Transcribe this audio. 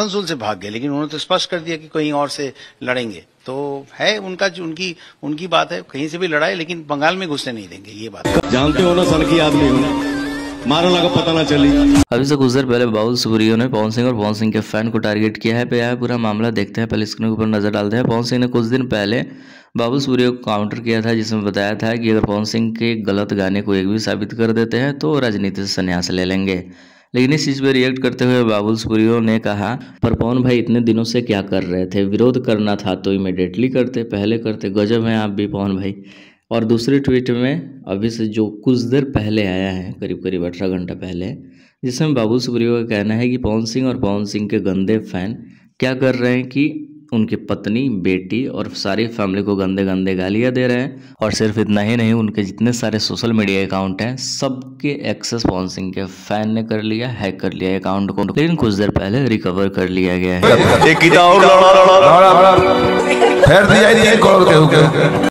आसनसोल से भाग गए लेकिन उन्होंने तो स्पष्ट कर दिया कि कहीं और से लड़ेंगे तो है उनका उनकी उनकी बात है कहीं से भी लड़ाई लेकिन बंगाल में घुसने नहीं देंगे ये बात जानते हो ना सर की आदमी मारा लगा पता ना चली अभी से कुछ देर पहले बाबुल सुप्रियो ने पवन सिंह और पवन सिंह के फैन को टारगेट किया है पे पूरा मामला देखते हैं पहले स्क्रीन के ऊपर नजर डालते हैं पवन सिंह ने कुछ दिन पहले बाबुल सूर्य को काउंटर किया था जिसमें बताया था कि अगर पवन सिंह के गलत गाने को एक भी साबित कर देते हैं तो राजनीति से संन्यास ले लेंगे लेकिन इस चीज़ पर रिएक्ट करते हुए बाबुल सुप्रियो ने कहा पर पवन भाई इतने दिनों से क्या कर रहे थे विरोध करना था तो इमिडिएटली करते पहले करते गजब हैं आप भी पवन भाई और दूसरे ट्वीट में अभी से जो कुछ देर पहले आया है करीब करीब अठारह घंटा पहले जिसमें बाबुल सुप्रियो का कहना है कि पवन सिंह और पवन सिंह के गंदे फैन क्या कर रहे हैं कि उनकी पत्नी बेटी और सारी फैमिली को गंदे गंदे गालियां दे रहे हैं और सिर्फ इतना ही नहीं उनके जितने सारे सोशल मीडिया अकाउंट हैं सबके एक्सेस पॉन्सिंग के फैन ने कर लिया हैक कर लिया अकाउंट को लेकिन कुछ देर पहले रिकवर कर लिया गया है